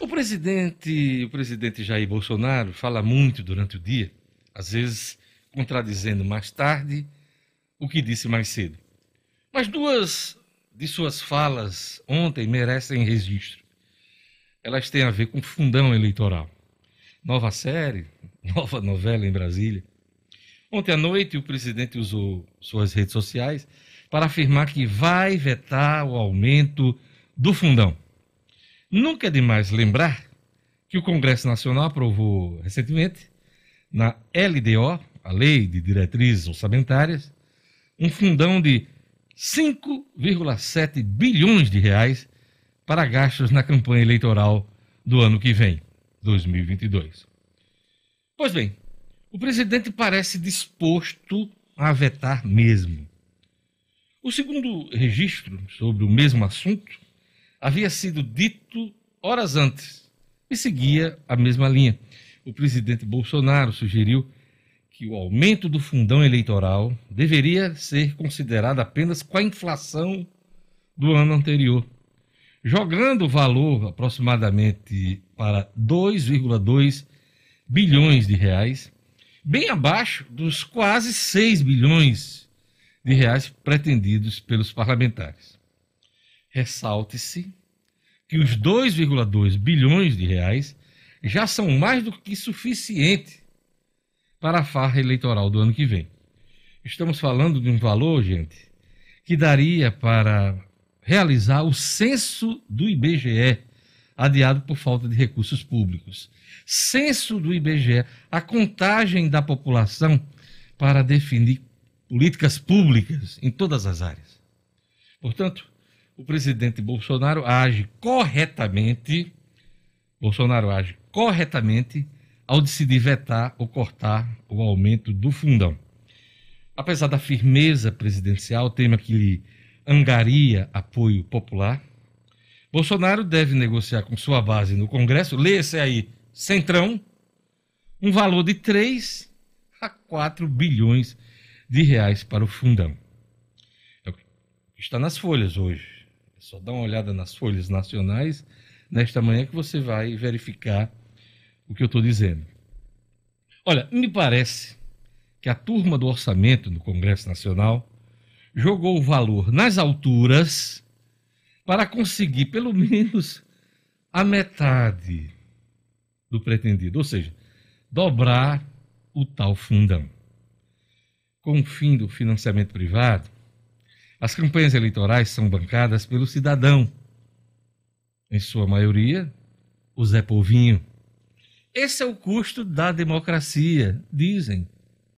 O presidente, o presidente Jair Bolsonaro fala muito durante o dia, às vezes contradizendo mais tarde o que disse mais cedo. Mas duas de suas falas ontem merecem registro. Elas têm a ver com fundão eleitoral. Nova série, nova novela em Brasília. Ontem à noite, o presidente usou suas redes sociais para afirmar que vai vetar o aumento do fundão Nunca é demais lembrar que o Congresso Nacional aprovou recentemente, na LDO, a Lei de Diretrizes Orçamentárias, um fundão de 5,7 bilhões de reais para gastos na campanha eleitoral do ano que vem, 2022. Pois bem, o presidente parece disposto a vetar mesmo. O segundo registro sobre o mesmo assunto havia sido dito horas antes e seguia a mesma linha. O presidente Bolsonaro sugeriu que o aumento do fundão eleitoral deveria ser considerado apenas com a inflação do ano anterior, jogando o valor aproximadamente para 2,2 bilhões de reais, bem abaixo dos quase 6 bilhões de reais pretendidos pelos parlamentares. Ressalte-se que os 2,2 bilhões de reais já são mais do que suficiente para a farra eleitoral do ano que vem. Estamos falando de um valor, gente, que daria para realizar o censo do IBGE, adiado por falta de recursos públicos. Censo do IBGE, a contagem da população para definir políticas públicas em todas as áreas. Portanto, o presidente Bolsonaro age corretamente, Bolsonaro age corretamente ao decidir vetar ou cortar o aumento do fundão. Apesar da firmeza presidencial, tema que lhe angaria apoio popular, Bolsonaro deve negociar com sua base no Congresso, lê-se aí, centrão, um valor de 3 a 4 bilhões de reais para o fundão. É está nas folhas hoje. Só dá uma olhada nas folhas nacionais nesta manhã que você vai verificar o que eu estou dizendo. Olha, me parece que a turma do orçamento no Congresso Nacional jogou o valor nas alturas para conseguir pelo menos a metade do pretendido, ou seja, dobrar o tal fundão. Com o fim do financiamento privado, as campanhas eleitorais são bancadas pelo cidadão, em sua maioria, o Zé Povinho. Esse é o custo da democracia, dizem.